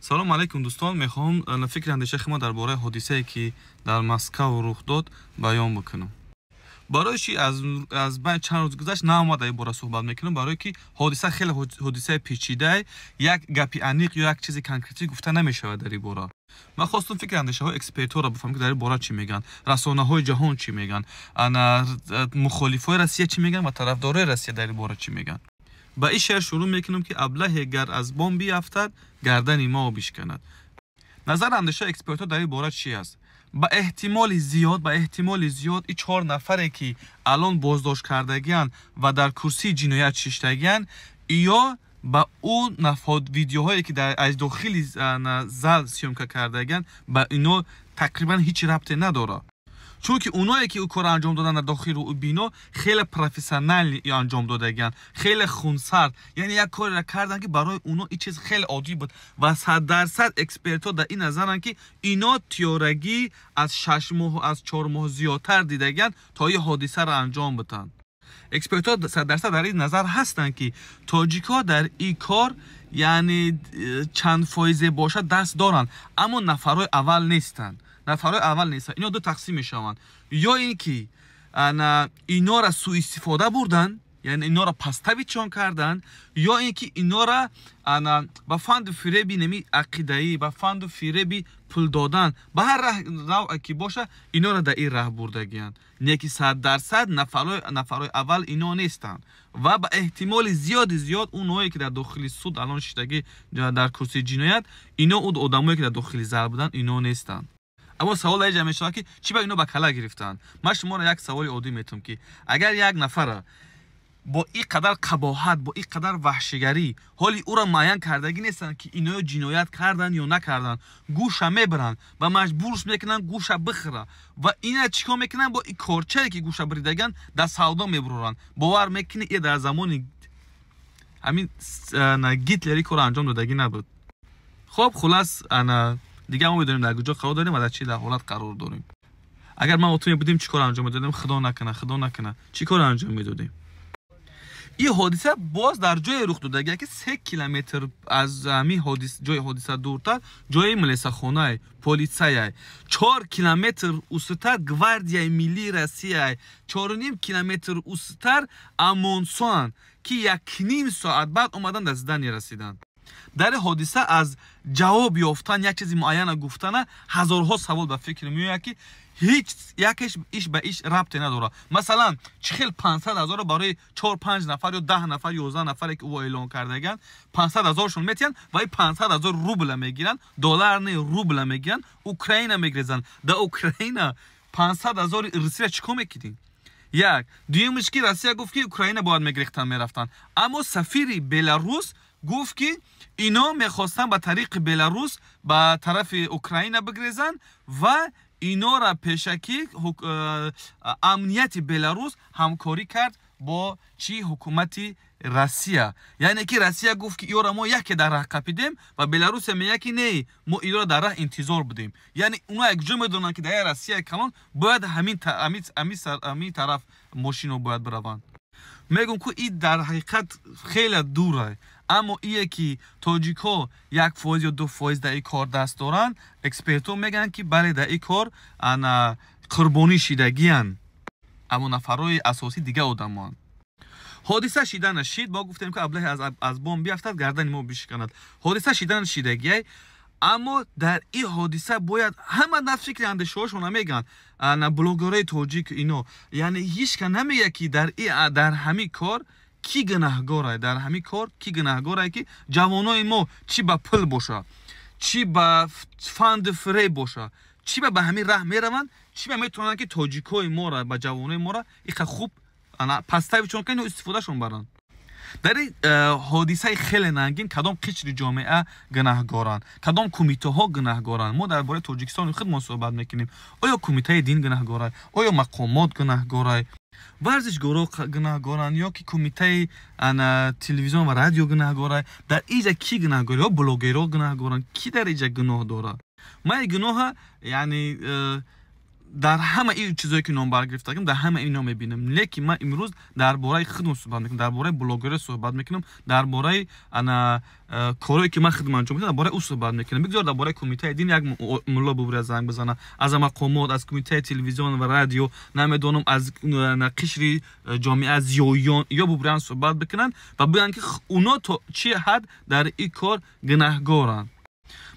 سلام علیکم دوستان میخوام فکر اندیشه ما در حادثه ای که در مسکو رخ داد بیان بکنم برای از از چند روز گذشت نامد این باره صحبت میکنم برای که حادثه خیلی حادثه پیچیده یک گپی انیق یا یک چیزی کنکریتی گفته نمیشه در این باره من خواستم فکر اندیشه های اکسپرت را بفهم که در این باره چی میگن رسانه های جهان چی میگن مخالف های رسیه چی میگن و های روسیه در این باره چی میگن به این شعر شروع میکنم که ابله گر از بام بیافتد گردن ما بشکند نظر اندیشه اکسپرت ها در این باره چی است با احتمال زیاد با احتمال زیاد این چهار نفره که الان بازداشت کردگیان و در کرسی جنایت ششتگیان یا با اون نفاد ویدیوهایی که در از داخل زل کرده کردگیان به اینو تقریبا هیچ ربطی نداره چونکه اونایی که او کار انجام دادن در داخل او بینو خیلی پروفسیونال انجام دادن خیلی خونسرد یعنی یک کار را کردن که برای اونا این چیز خیلی عادی بود و 100 درصد اکسپرت ها در این نظرن که اینا تیورگی از 6 ماه و از 4 ماه زیاتر دیدگان تا این حادثه را انجام بدن اکسپرت ها 100 درصد در این نظر هستند که تاجیک در این کار یعنی چند فایزه باشد دست دارن اما نفرای اول نیستند نفر اول نیست اینا دو تقسیم میشوند یا اینکه اینا را سوء استفاده بردن یعنی اینا را پسته چون کردن یا اینکه اینا را با فند فریبی نمی ای با فند فریبی پول دادن به هر راه نوعی که باشه اینا را در این راه بردگیان نیکی 100 درصد نفرای نفرای اول اینا نیستند. و به احتمال زیاد زیاد اونایی که در داخل سود الان شدگی در کرسی جنایت اینا اون آدمایی که در داخل زر بودن اینا نیستند اما سوال جمع میشه که چی با اینو با کلا گرفتن من شما را یک سوال عادی میتونم که اگر یک نفر با این قدر قباحت با این قدر وحشیگری حالی او را معین کردگی نیستن که اینا جنایت کردن یا نکردن گوشه میبرن و مجبورش میکنن گوشه بخرا و اینا چیکار میکنن با این کارچه که گوشه بریدگن در سودا میبرورن باور میکنی ای در زمان همین گیتلری کار انجام دادگی نبود خب خلاص انا دیگه ما میدونیم در کجا قرار داریم و در چه در حالت قرار داریم اگر ما اتمی بودیم چیکار انجام میدادیم خدا نکنه خدا نکنه چیکار انجام میدادیم این حادثه باز در جای رخ داده که سه کیلومتر از همی حادث جای حادثه دورتر جای ملیسه خانه پلیسه چهار کیلومتر اوستر گواردیا ملی روسیه چهار نیم کیلومتر اوستر امونسان که یک نیم ساعت بعد اومدن در رسیدن дар ҳодиса аз ҷавоб ёфтан як чизи муайяна гуфтана ҳазорҳо савол ба фикр меояд ки ҳеч яке иш ба иш рабте надорад масалан чихел пансад ҳазоро барои чор пан нафар ё даҳ нафар ёздаҳ нафаре ки ӯо эълон кардагиан пансад ҳазоршон метиҳанд ва и пансад ҳазор рубла мегиранд доллар не рубла мегиранд украина мегирезанд дар украина пансад ҳазори русия чӣ кор мекардӣ як дуюмиш ки россия гуфт ки украина бояд мегирехтан мерафтанд аммо сафири беларусь گفت که اینا میخواستن به طریق بلاروس به طرف اوکراین بگریزن و اینا را پیشکی امنیت بلاروس همکاری کرد با چی حکومت روسیه یعنی که روسیه گفت که را ما یک در راه قپیدیم و بلاروس میگه یکی نه ما را در راه انتظار بودیم یعنی اونا یک جو میدونن که در روسیه کلان باید همین طرف ماشینو باید بروند میگم که این در حقیقت خیلی دوره اما ایه که تاجیکا یک فایز یا دو فایز در این کار دست دارن اکسپرتو میگن که بله در این کار انا قربانی شیدگی هن. اما نفرای اساسی دیگه آدمان حادثه شیدن شید ما گفتیم که ابله از, از بام بیافتد گردن ما بشکند حادثه شیدن شیدگی اما در این حادثه باید همه نفس فکر رو نمیگن بلوگاره توجیک اینا یعنی هیچ که نمیگه که در ای در همین کار کی گناهگاره در همین کار کی گناهگاره که جوانای ما چی با پل باشه چی با فند فری باشه چی با به همین راه میروند چی با میتونن که تاجیکای ما را با جوانای ما را ایخ خوب انا پستای چون که استفاده شون برن дар ин э, ҳодисаи хеле нангин кадом қишри ҷомеа гунаҳгоранд кадом кумитаҳо гунаҳгоранд мо дар бораи тоҷикистони худмон суҳбат мекунем оё кумитаи дин гунаҳгорай оё мақомот гунаҳгорай варзишгоро гунаҳгоранё ки кумитаи телевизион ва радио гунаҳгора дар ижа ки гунаҳгор ё блогеро гунаҳгоран ки дар ижа гуноҳ дорад ма гуноҳа яъне э, در همه این چیزایی که نام برگرفته کردم در همه اینا میبینم لیکن من امروز در برای صحبت میکنم در برای بلاگر صحبت میکنم در برای انا کاری که من خود انجام میدم برای او صحبت میکنم بگذار در برای کمیته دین یک ملا ببره زنگ بزنه از مقامات از کمیته تلویزیون و رادیو نمیدونم از قشر جامعه از یویان یا ببرن صحبت بکنن و بگن که اونا تو چه حد در این کار گناهگارن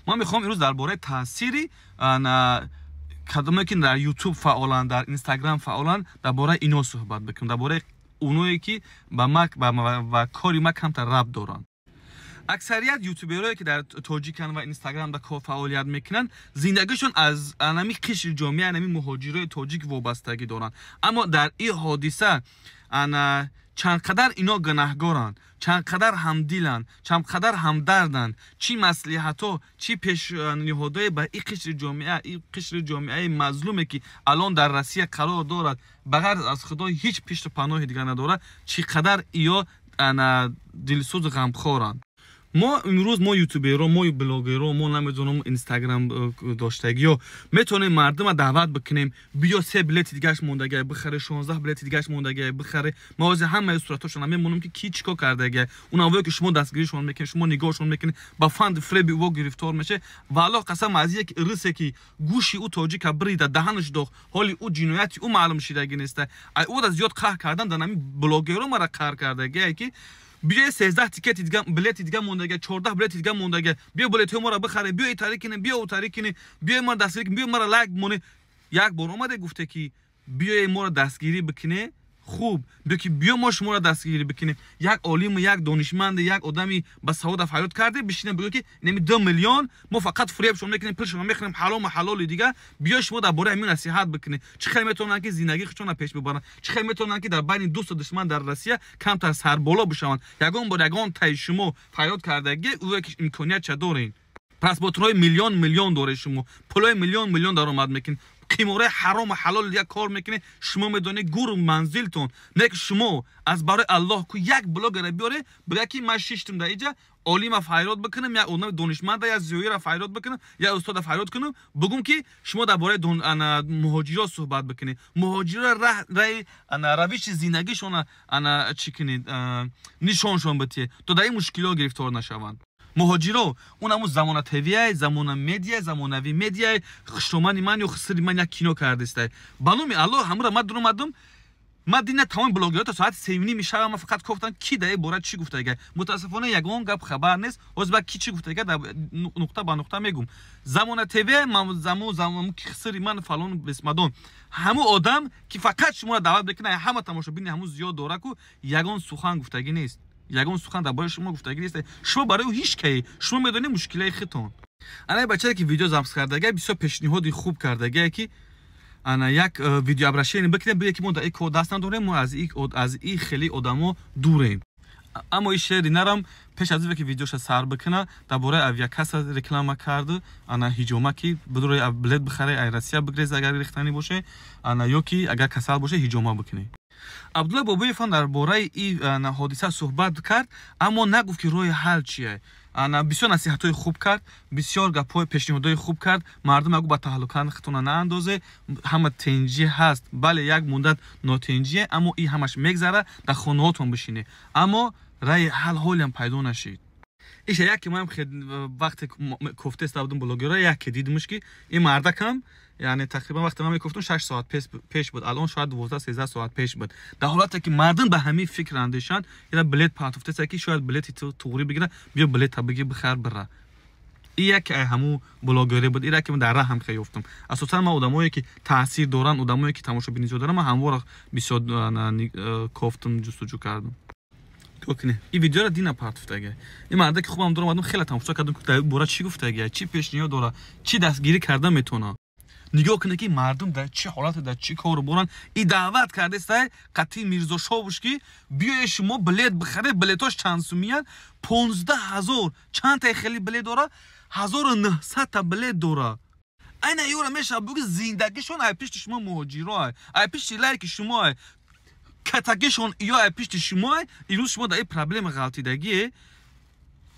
ما میخوام امروز درباره تاثیری кадоме ки дар ютуб фаъолан дар инстаграм фаъолан дар бораи инҳо суҳбат бикунам дар бораи оное ки ба мак ва кори ма камтар раб доранд аксарият ютуберҳое ки дар тоҷикан ва инстаграм да кор фаъолият мекунанд зиндагишон аз нами қишри ҷомеа нами муҳоҷирои тоҷик вобастагӣ доранд аммо дар ин ҳодиса چند چندقدر اینا گناهگارن چندقدر چند چندقدر همدردن چی ها، چی پیشنهادهای به این قشر جامعه این قشر جامعه مظلومه که الان در روسیه قرار دارد بغیر از خدا هیچ پشت پناه دیگر نداره چقدر ایا دلسوز غمخورند ما امروز ما رو ما بلاگرها ما نمیدونم اینستاگرام داشتگی ها میتونیم مردم رو دعوت بکنیم بیا سه بلیت دیگهش موندگی بخره 16 بلیت دیگهش موندگی بخره ما از همه صورتاشون هم میمونیم که کی چیکار کرده اون که شما دستگیریشون میکنین شما نگاهشون میکنین با فند فریب و گرفتار میشه والا قسم از یک رسه که گوشی او تاجیک بریده دهنش دو حالی او جنایتی او معلوم شیدگی نیسته او از زیاد قهر کردن ده نمی رو مرا قهر کرده که бие 13 тикет дига билет дига мондага 14 билет дига мондага бие билет мора бихаре бие тари кине бие о тари кине бие мара дастгири бие мара лайк моне як бор омаде гуфте ки бие мора дастгири бикине خوب بکی بیا ما را دستگیری بکنیم یک عالم یک دانشمند یک آدمی به سواد فعالیت کرده بشینه بگه که نمی دو میلیون ما فقط فریب شما میکنیم پول شما میخریم حلال حلال دیگه بیا شما باره همین نصیحت بکنی چه میتونن که زندگی خودشون پیش ببرن چه میتونن که در بین دوست و دشمن در روسیه کمتر سر بالا بشون یگان با یگان تای شما فعالیت گه او یک امکانیت چه دارین پس باتونهای میلیون میلیون داره شما پولای میلیون میلیون درآمد میکنین қимораи ҳарому ҳалол як кор мекуне шумо медонед гуру манзилтон нак шумо аз барои аллоҳ ку як блогера биёре бияки ман шиштум да ия олима файрод бикунам як одами донишманда я зиёира файрод бикунам як устода файрод кунам бугум ки шумо дар бораи муҳоҷиро суҳбат бикунед муҳоҷиро раи равиши зиндагишон чи кунед нишоншон битие то дар ин мушкилиҳо гирифтор нашаванд муҳоҷиро он ҳамун замона тевияй замона медияй замонави медияй хушомани ман ё хисри ман як кино кардистай ба номи аллоҳ ҳамура ма дуру мардум ман дина тамоми блогиҳо то соати севини мишава ма фақат кофтам ки дар бора чӣ гуфтаега мутаассифона ягон гап хабар нест озба ки чӣ гуфтаега дар нуқта ба нуқта мегум замона тевия замон замон ки хисри ман фалон бесмадон ҳамун одам ки фақат шуморо даъват бекунад ҳама тамошобини ҳамун зиёд дора ку ягон сухан гуфтаги нест یگون سخن در بارش شما گفتگی نیست شما برای هیچ کهی، شما میدونید مشکلای خیتون انا بچا کی ویدیو زامس کرده گه بسیار پیشنهاد خوب کرده گه کی انا یک ویدیو ابرشین بکنه بیا کی مون دای کو دستان دوره مو از یک اد از این خیلی ادمو دوریم. اما ای شعر نرم پیش از اینکه ویدیوشا سر بکنه در او یک کس رکلامه کرد انا هیجومه کی بدوره بلد بخره ایرسیا بگریز اگر ریختنی باشه انا یو کی اگر کسل باشه هیجومه بکنه عبدالله با فان در این حادثه صحبت کرد اما نگفت که روی حل چیه انا بسیار نصیحت های خوب کرد بسیار گپ های خوب کرد مردم اگو با تعلقان خطونا نه اندازه همه تنجی هست بله یک مدت نوتنجی اما این همش میگذره در خونه بشه. بشینه اما رای حل حال هم پیدا نشید ایشا یک ما هم وقت کوفته است بودم بلاگر یک دیدمش که این مردک یعنی تقریبا وقتی من میگفتم 6 ساعت پیش بود الان شاید 12 13 ساعت پیش بود در حالتی که مردم به همین فکر اندیشان یعنی بلیت پاتوفته که شاید بلیت تو توری بگیره بیا بلیت تا بگی بخر بره این یک همو بلاگری بود این که من در راه هم خیافتم اساسا ما ادمایی که تاثیر دارن ادمایی که تماشا بینی دارن ما را بسیار کافتم جستجو کردم کنه این ویدیو را دینا پارت افتاگه این مرد که خوبم دارم مردم خیلی تماشا کردم که بورا چی گفته گفتگه چی پیشنهاد داره چی دستگیری کردن میتونه نگاه کنه که مردم در چه حالت در چه کار برن این دعوت کرده است قطی میرزا شاه بوش که بیای شما بلیت بخری بلیتاش چند سو میاد 15 هزار چند تا خیلی بلیت داره 1900 تا بلیت داره اینا یورا میشه زندگی زندگیشون ای پیش شما مهاجرا ای ای پیش لای شما ای یا ای پیش شما ای روز شما در این پرابلم غلطیدگی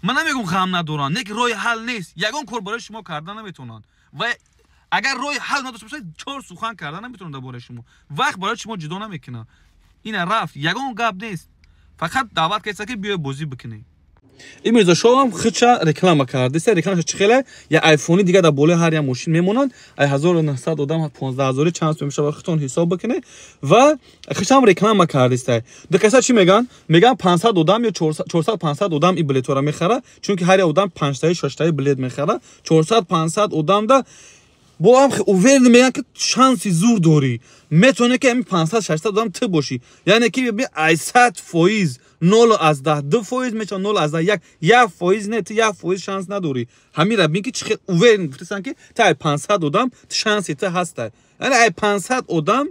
من نمیگم غم ندارن نک روی حل نیست یگان کار برای شما کردن نمیتونن و اگر روی حل نداشته باشه چهار سخن کردن نمیتونن درباره شما وقت برای شما جدا نمیکنه این رفت یگان گپ نیست فقط دعوت کسی که بیای بازی بکنی این میرزا شو هم خچا رکلام کرد سر رکلامش چخله یا آیفونی دیگه در بالای هر یک ماشین میمونن 1900 آدم 15000 چانس میشه وقت حساب بکنه و خچا هم رکلام کرد است دو کسا چی میگن میگن 500 آدم یا 400 500 آدم این بلیت میخره چون که هر آدم 5 تا 6 تا بلیت میخره 400 500 آدم ده با هم اوورد میگن که شانسی زور داری میتونه که همین 500 600 دام ته باشی یعنی کی به 800 فایز 0 از 10 2 فویز میشه 0 از 10 یک 1 فایز نه تو 1 فایز شانس نداری همین را میگی چه اوورد گفتن که تا 500 آدم شانسی ته هست یعنی ای 500 آدم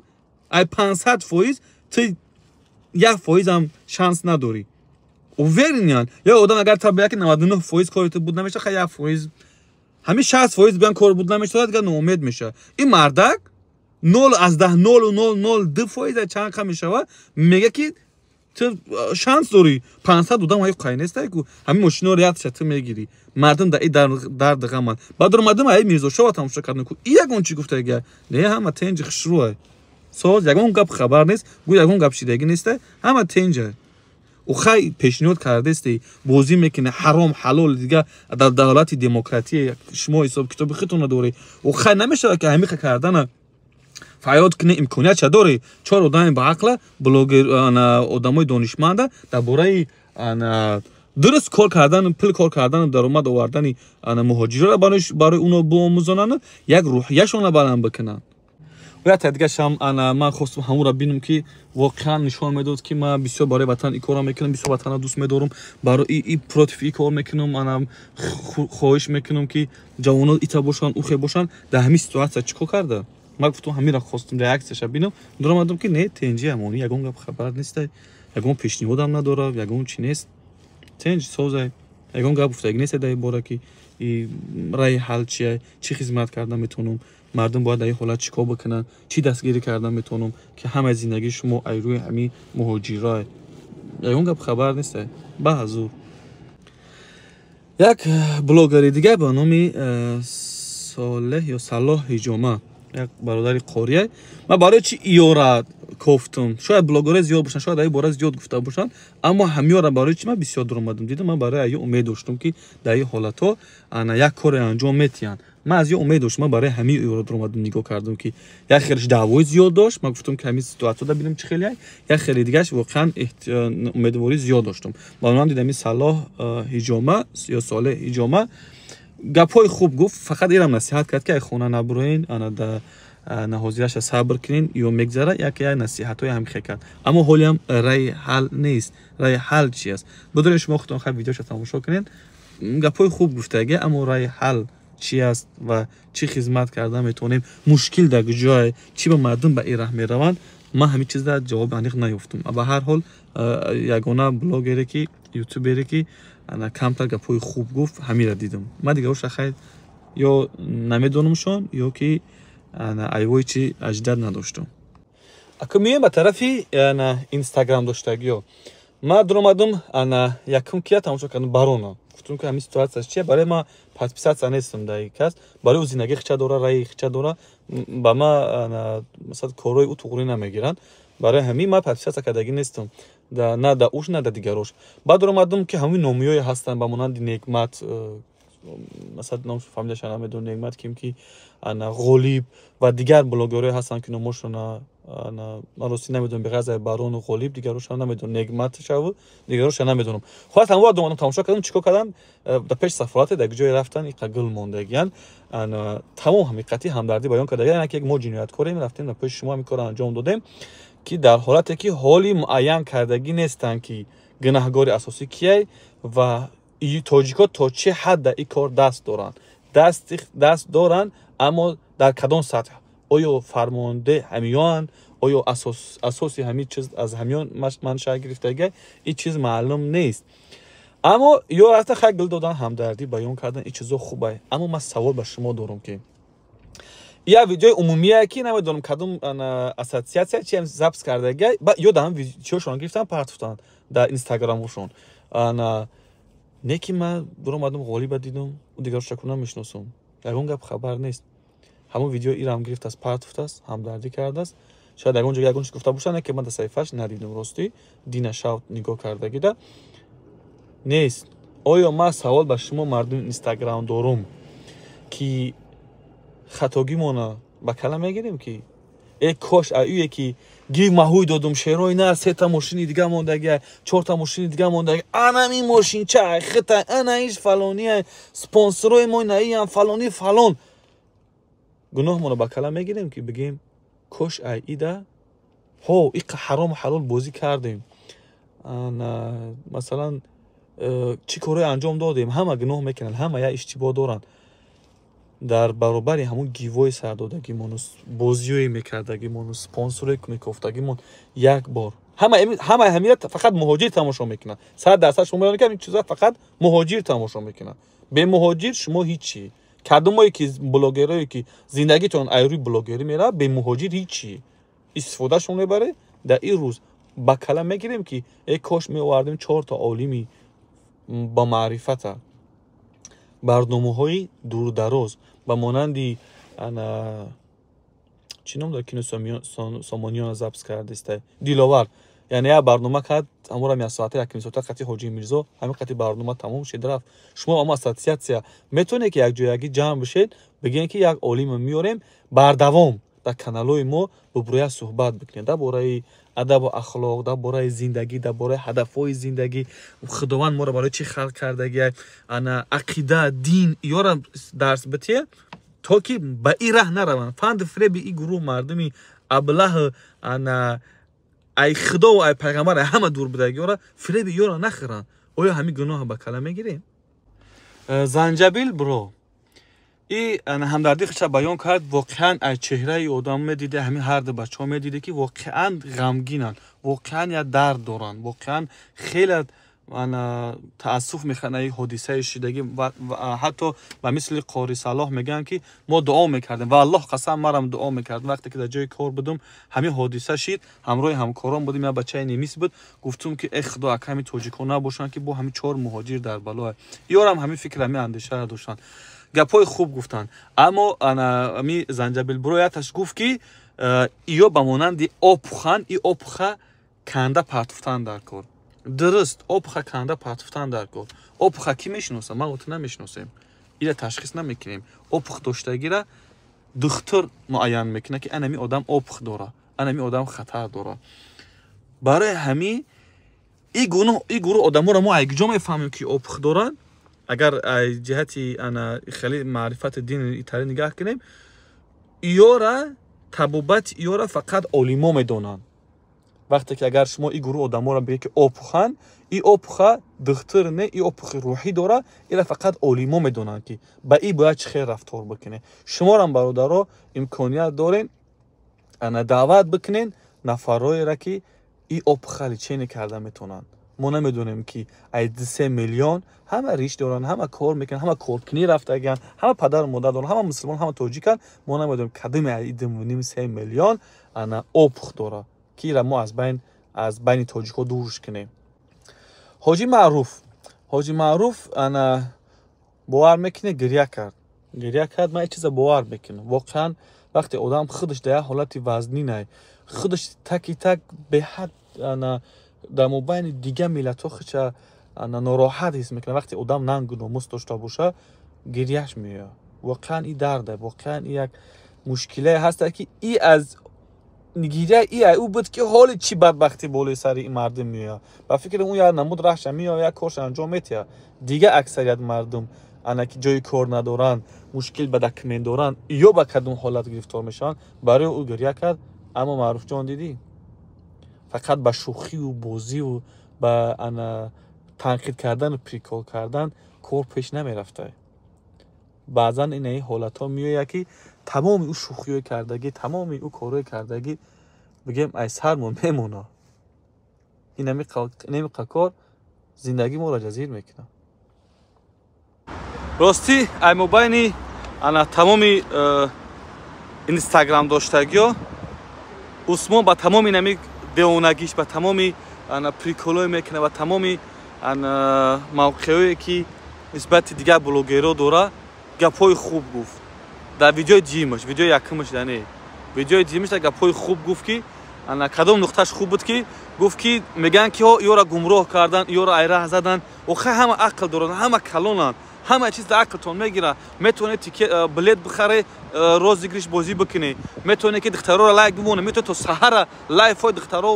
ای 500 فایز تو یک فایز هم شانس نداری اوورین یعنی یا ادم اگر تا به یک 99 فایز کاری تو بود نمیشه خیلی 1 فایز ҳамин шаст фоиз биён кор буд намешодад га ноумед меша ин мардак нол аз даҳ нол нол нол ду фоиза чанқа мешава мега ки ту шанс дорӣ панҳсад одам ай қайнестай ку ҳамин мошино реакция ту мегирӣ мардум да и дарди ғаман баъдро мардум ай мирзошова тамошо кардан ку ягон чӣ гуфта га не ҳама тенҷи хушрӯ ай соз ягон гап хабар нест гӯ ягон гап ширягӣ нестай ҳама тенҷ ай ӯ хай пешниҳод кардаести бозӣ мекуне ҳаром ҳалол дига дар давлати демократӣ шумо ҳисобкитоби хито надорӣ ӯ хай намешава ки ҳамиқа кардана фаъёд кунӣ имконият ча дорӣ чор одами баақла блогер одамои донишманда дар бораи дуруст кор кардан пул кор кардан даромад овардани муҳоҷирро барои уно биомӯзонанд як рӯҳияшона баланд бикунанд ویت ادغش هم انا من خواستم همون را بینم که واقعا نشون میداد که من بسیار برای وطن این کار میکنم بسیار وطن را دوست میدارم برای ای, ای پروتیف ای کار میکنم انا خواهش میکنم که جوان ها ایتا باشن او خیلی باشن در همین سیتوات سا چکا کرده من گفتم همین را خواستم ریاکسش را بینم دارم ادام که نه تنجی همونی یکون گفت خبرت نیست یکون پیشنی بودم نداره یکون چی نیست تنج سوزه یکون گفت اگه نیست دایی بارا که رای حل چیه چی خدمت کرده میتونم мардум бояд дар ин ҳолат чӣ кор бикунанд чӣ дастгирӣ кардан метавонам ки ҳама зиндагии шумо айрӯи ҳамин муҳоҷирае ягон гап хабар нестае баҳзу як э, блогери дигар ба номи э, солеҳ ё саллоҳ ҳиҷома як бародари қорияй ман барои чӣ иёра кофтум шояд блогерҳо зиёд бошанд шояд ин бора зиёд гуфта бошанд аммо ҳамёра барои чӣ ман бисёр дуромадам дида ман барои аё умед доштум ки дар ин ҳолатҳо ана як коре анҷом метиҳанд من از یه امید داشتم برای برای همین ایراد اومدم نگاه کردم که یک خیرش دعوای زیاد داشت من گفتم کمی سیتواتو دا ببینم چه خیلی یا خیلی دیگه واقعا امیدواری زیاد داشتم با اونم دیدم این صلاح حجامه یا صالح گپ گپای خوب گفت فقط اینم نصیحت کرد که خونه نبروین انا در نهوزیاش صبر کنین یا میگذره یا که نصیحت های هم کرد اما هولی هم رای حل نیست رای حل چی است بدون شما خودتون خب ویدیوش تماشا کنین گپای خوب گفتگی اما رای حل чи аст ва чӣ хизмат карда метавонем мушкил дар ҷое чӣ ба мардум ба ираҳ мераванд ман ҳамин чизра ҷавоби аниқ наёфтум ба ҳар ҳол ягона блогере ки ютубере ки камтар гапҳои хуб гуфт ҳамира дидам ман дигаро шахай ё намедонамшон ё ки айвои чи аждар надоштам акм миёем ба тарафи инстаграм доштагиё ман дуромадум якум кия тамошо кардам барона фикр кунам ин ситуация чи барои ма подписаться нестам да кас барои ӯ зиндаги хича дора раи хича дора ба ма масалан корои ӯ туғри намегиранд барои ҳамин ма подписаться кардагӣ нестам на да уш на да дигарош баъд ромадум ки ҳамин номиёе ҳастанд ба монанди некмат масалан دون نعمت کیم کی ким و و دیگر هستن که که ҳастанд ки номашона راستی نمیدونم به بارون و غلیب دیگر روشان نمیدونم نگمت شو دیگر روش نمیدونم خواستم وارد دومانم تماشا کردم چیکار کردن در پیش سفارت در جای رفتن این قگل موندگیان ان تمام حقیقتی همدردی بیان کرده یعنی که یک که جنایت کوریم رفتیم در پیش شما میکار انجام دادیم که در حالتی که حالی معین کردگی نیستن که گناهگار اساسی کیه و тоҷико то чи ҳад дар ин кор даст доранд дадаст доранд аммо дар кадом сатҳ оё фармонде ҳамён оё асоси ҳамин чиз аз ҳамён маншаъ гирифтага ин чиз маълум нест аммо ё рафта хай дил додан ҳамдардӣ баён кардан ин чизо хуб ай аммо ман савол ба шумо дорам ки як видеои умумие ки намедонам кадом ассотсиатсия чи забс кардага ё дам видеошон гирифтан партуфтан дар инстаграмошон не ки ман буромадум ғолиба дидум ӯ дигар шакуна мешиносум ягон гап хабар нест ҳамон видео ирам гирифтааст партуфтааст ҳамдардӣ кардааст шояд ягон ҷо ягон чиз гуфта бошад не ки ман дар саҳифааш надидум рости дина шав нигоҳ карда гида нест оё ман савол ба шумо мардуми инстаграм дорум ки хатогӣ мона ба кала мегирем ки э кош аӯе ки گیو ماهوی دادم شهر نه، سه تا ماشین دیگه مونده گه چهار تا ماشین دیگه مونده گه انا می ماشین چا خطا انا ایش فلانی اسپانسر ما اینا هم فلانی فلان گناه مونو با کلام میگیریم که بگیم کش ای ایدا هو ای حرام حلال بازی کردیم ان مثلا چی کاری انجام دادیم همه گناه میکنن همه یا اشتباه دارن در برابر همون گیوای سردادگی مون بوزیوی میکردگی مون سپانسوری کنه گفتگی مون یک بار همه همه اهمیت فقط مهاجر تماشا میکنن 100 درصد شما میگن این چیزا فقط مهاجر تماشا میکنن به مهاجر شما هیچی کدومایی کی بلاگرایی که زندگی تون ایری بلگری میرا به مهاجر هیچی استفاده شون میبره در این روز با کلام میگیم که ای کاش می 4 تا عالمی با معرفت барномаҳои дурдароз ба монанди чӣ ном дорад кино сомониёна забс кардаиста диловар яъне я барнома кард ҳамурам як соата як соата қати ҳоҷи мирзо ҳамин қати барнома тамом шед рафт шумо ам ассотсиатсия метавоне ки якҷоягӣ ҷамъ бишед бигӯед ки як олима миёрем бардавом дар каналҳои мо бубурая суҳбат бикунед дар бораи адабу ахлоқ дар бораи зиндагӣ дар бораи ҳадафҳои зиндагӣ худованд моро барои чӣ халқ кардаги ана ақида дин ёра дарс бите то ки ба и раҳ нараванд фанди фреби и гурӯҳ мардуми аблаҳ ана ай худо ай пайғамбар ай ҳама дур будаги ёра фреби ёра нахӯранд оё ҳамин гуноҳа ба кала мегирем э, занҷабил бро ای همدردی خودش بیان کرد واقعا از چهره ای می دیده همین هر دو بچه می دیده که واقعا غمگینن واقعا یا درد دارن واقعا خیلی من تاسف میخوان این حادثه شیدگی و, حتی و مثل قاری صلاح میگن که ما دعا میکردیم و الله قسم مرم دعا میکردم وقتی که در جای کار بودم همین حادثه شید همراه همکاران بودیم یا بچه نمیس بود گفتم که اخ خدا کمی توجیکو نباشن که با همین چهار مهاجر در بلا یارم همین فکر همین اندیشه داشتن گپ خوب گفتن اما انا می زنجبیل گفت که ایو بمانند اپخان ای اپخا کنده پرتفتن در کار درست اپخا کنده پرتفتن در کار اپخا کی میشنوسه؟ ما اوتو نمیشنوسیم. ایره تشخیص نمیکنیم اپخ دوشته گیره دختر معاین میکنه که انمی آدم اپخ داره انمی آدم خطر داره برای همی ای گروه آدم ها را ما اگه جا میفهمیم که اپخ دارن агар аз ҷиҳати ана хеле маърифати дин итари нигаҳ кунем иёра табобати иёра фақат олимо медонанд вақте ки агар шумо и гурӯҳ одамора биге ки опухан и опуха духтир не и опухи рӯҳӣ дора ира фақат олимо медонанд ки ба и бояд чӣ хел рафтор бикуне шуморам бародаро имконият дорен ана даъват бикунен нафароера ки и опухали чене карда метонанд мо намедонем ки айди се миллион ҳама риш доранд ҳама кор мекунанд ҳама коркунӣ рафтагиян ҳама падару модар доранд ҳама мусулмон ҳама тоҷикан мо намедонем кадоме айдиним се миллион ана опух дора кира мо аз байн аз байни тоҷикҳо дурш кунем ҳоҷи маъруф ҳоҷи маъруф ана бовар мекуне гирья кард гирья кард ман чиза бовар мекунам воқеан вақте одам худаш дар як ҳолати вазнинай худаш таки так беҳад ана در مبین دیگه ملت ها خیش نراحت هست میکنه وقتی ادم ننگ مست داشته باشه گریهش میه واقعا این درده واقعا یک مشکله هسته که ای از نگیره ای ای او بود که حال چی بدبختی بولی سری این مردم میگه و فکر اون یک نمود رخش هم میگه یک کورش انجام میتیا دیگه اکثریت مردم انکه جای کار ندارن مشکل به دکمین دارن یا به کدوم حالت گرفتار میشن برای او گریه کرد اما معروف جان دیدی فقط به شوخی و بازی و به تنقید کردن و پریکال کردن کور پیش نمی رفته بعضا این حالت ها می که تمام او شوخی کردگی تمام او کارو کردگی بگیم از سر ما میمونه این نمی کار زندگی ما را جزیر میکنه راستی ای موبینی انا تمام اینستاگرام داشتگی ها اسمان با تمام نمی девонагиш ба тамоми приколҳое мекунад ва тамоми мавқеҳое ки нисбати дигар блогерҳо дора гапҳои хуб гуфт дар видеои дюмаш видеои якумаш дане видеои дюмаш дар гапҳои хуб гуфт ки кадом нуқташ хуб буд ки гуфт ки меган ки о иёра гумроҳ кардан иёра айраҳ заданд охай ҳама ақл доранд ҳама калонанд ҳама чиз дар ақлтон мегирад метавонед э, билет бихаре э, розигириш бозӣ бикуне метавонед ки духтароро лайк бимоне метавонед то саҳара лайфҳои духтаро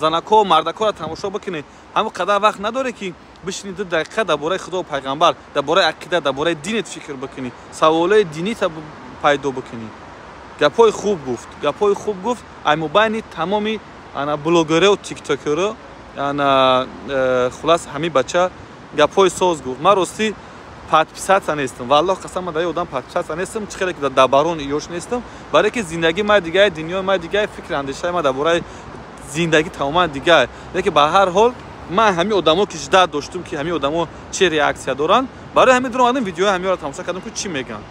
занакҳо мардакҳоро тамошо бикуне ҳамин қадар вақт надоред ки бишини ду дақиқа дар бораи худо пайғамбар дар бораи ақида дар бораи динит фикр бикунӣ саволҳои динита пайдо бикунӣ гапҳои хуб гуфт гапҳои хуб гуфт аймобайни тамоми блогеро тиктокеро э, хулас ҳамин бача гапҳои соз гуфт ма ростӣ подписатся нестам валлоҳ қасам ман дар як одам подписатся нестам чӣ хеле ки дар дабарон ёш нестам барое ки зиндагӣ ма дигае дунёи ма дигае фикри андешаи ма дар бораи зиндагӣ тамоман дигае е ки ба ҳар ҳол ман ҳамин одамо ки ждат доштум ки ҳамин одамо чӣ реаксия доранд барои ҳамин дур омадам видеои ҳамиро тамоша кардам ки чӣ меган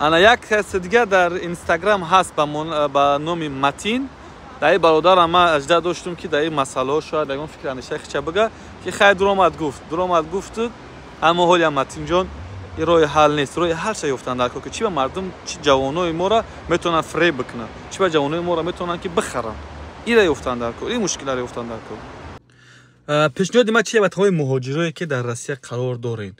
ана як каси дигар дар инстаграм ҳаст ба номи матин дар ин бародарам ман ждат доштум ки дар ин масъалао шояд ягон фикри андешаи хича бигӯяд که خیلی درومات آمد گفت درومات آمد گفت اما حال آمد اینجا این راه حل نیست راه حل چه یافتن در که چی به مردم چی های ما را میتونن فری بکنن چی به های ما را میتونن که بخرن این را یافتن در که این مشکل را یافتن در کار پیشنهاد ما چیه های مهاجرایی که در روسیه قرار دارین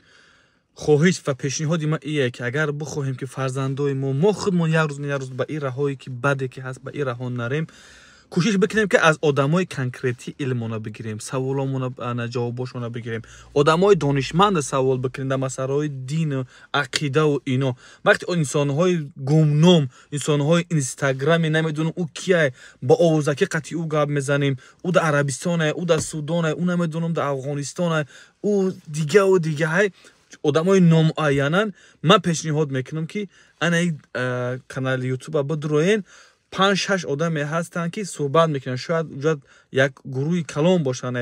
خواهش خب، و پیشنهاد ما ایه که اگر بخواهیم که فرزندای ما ما خودمون یک روز نه روز به این راهایی که بده که هست به این راهان نریم کوشش بکنیم که از آدمای کنکرتی علمونا بگیریم سوالامونا جوابشونا بگیریم آدمای دانشمند سوال بکنیم در مسائل دین و عقیده و اینا وقتی انسانهای گمنام انسانهای اینستاگرامی نمیدونم او کیه با اوزکی قطعی او گپ میزنیم او در عربستان او در سودان او نمیدونم در افغانستان او دیگه و دیگه های одамои номуайянан ман میکنم که ки ана کانال یوتیوب ابدروین پنج شش آدم هستند که صحبت میکنن شاید جد یک گروه کلام باشن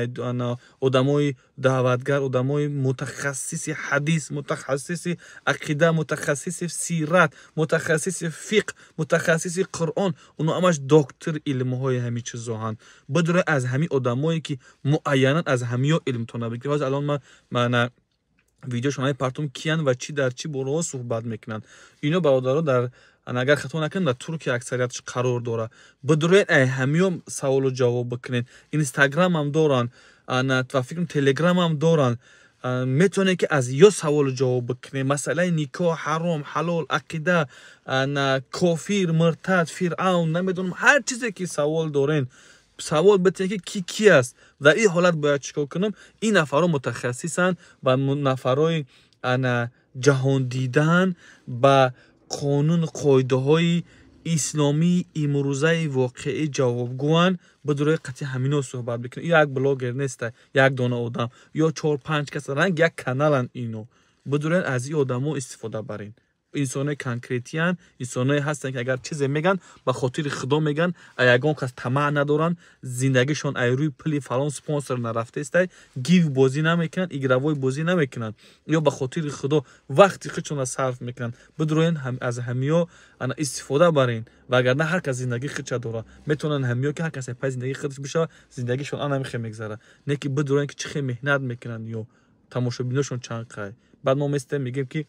ادمای دعوتگر های متخصص حدیث متخصص عقیده متخصص سیرت متخصص فقه متخصص قرآن اونو همش دکتر علم های همی چیزا هن بدره از همین هایی که معینا از ها علم تو از الان من من ویدیو شما پرتم کیان و چی در چی برو صحبت میکنن اینا برادرها در اگر خطو نکنه در ترکیه اکثریتش قرار داره بدروید ای سوال و جواب بکنین اینستاگرام هم دارن ان تو فکر تلگرام هم دارن میتونه که از یو سوال و جواب بکنه مسئله نیکا حرام حلال عقیده کفیر کافر مرتد فرعون نمیدونم هر چیزی که سوال دارین سوال بتین که کی کی است و این حالت باید چیکار کنم این نفرا متخصصن و نفرای ان جهان دیدن با قانون های اسلامی امروزه واقعی جوابگوان به دروی قطعی همینا صحبت بکنه یک بلاگر نیست یک دانه آدم یا چهار پنج کس رنگ یک کانال اینو بدورین از این آدمو استفاده برین инсонҳои конкретиан инсонҳое ҳастанд ки агар чизе меган ба хотири худо меган аягон кас тамаъ надоранд зиндагишон ай рӯи пули фалон спонсор нарафтеста гив бозӣ намекунанд игравой бозӣ намекунанд ё ба хотири худо вақти худшонро сарф мекунанд бидроен аз ҳамиё ана истифода барин вагарна ҳар кас зиндаги хидша дора метавонанд ҳамиё ки ҳар кас пай зиндаги хидш бишава зиндагишон анамихе мегзарад неки бидроен ки чихе меҳнат мекунанд ё тамошобиношон чанд қай баъд мо меситем мегем ки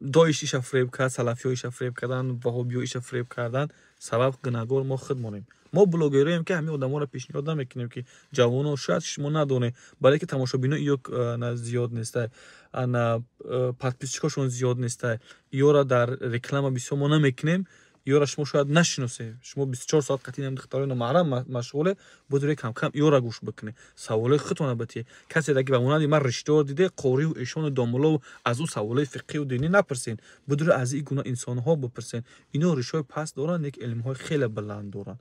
доиш иша фреб кард салафиҳо иша фреб кардан ваҳобиҳо иша фреб кардан сабаб гунагор мо худ монем мо блогерҳоем ки ҳамин одамҳоро пешниҳод намекунем ки ҷавоно шояд шумо надоне бале ки тамошобино иёк на зиёд нестай ана подписчикҳошон зиёд нестай иёра дар реклама бисёр мо намекунем یورا شما شاید نشناسه شما 24 ساعت قطعی خطاره و معرم مشغوله بودره کم کم یورا گوش بکنه سواله خودتون بتیه کسی دکی به دی من رشته دیده قوری و ایشان و داملا و از او سواله فقهی و دینی نپرسین بودره از این گونه انسان ها بپرسین اینا ریشه پس دارن یک علم های خیلی بلند دارن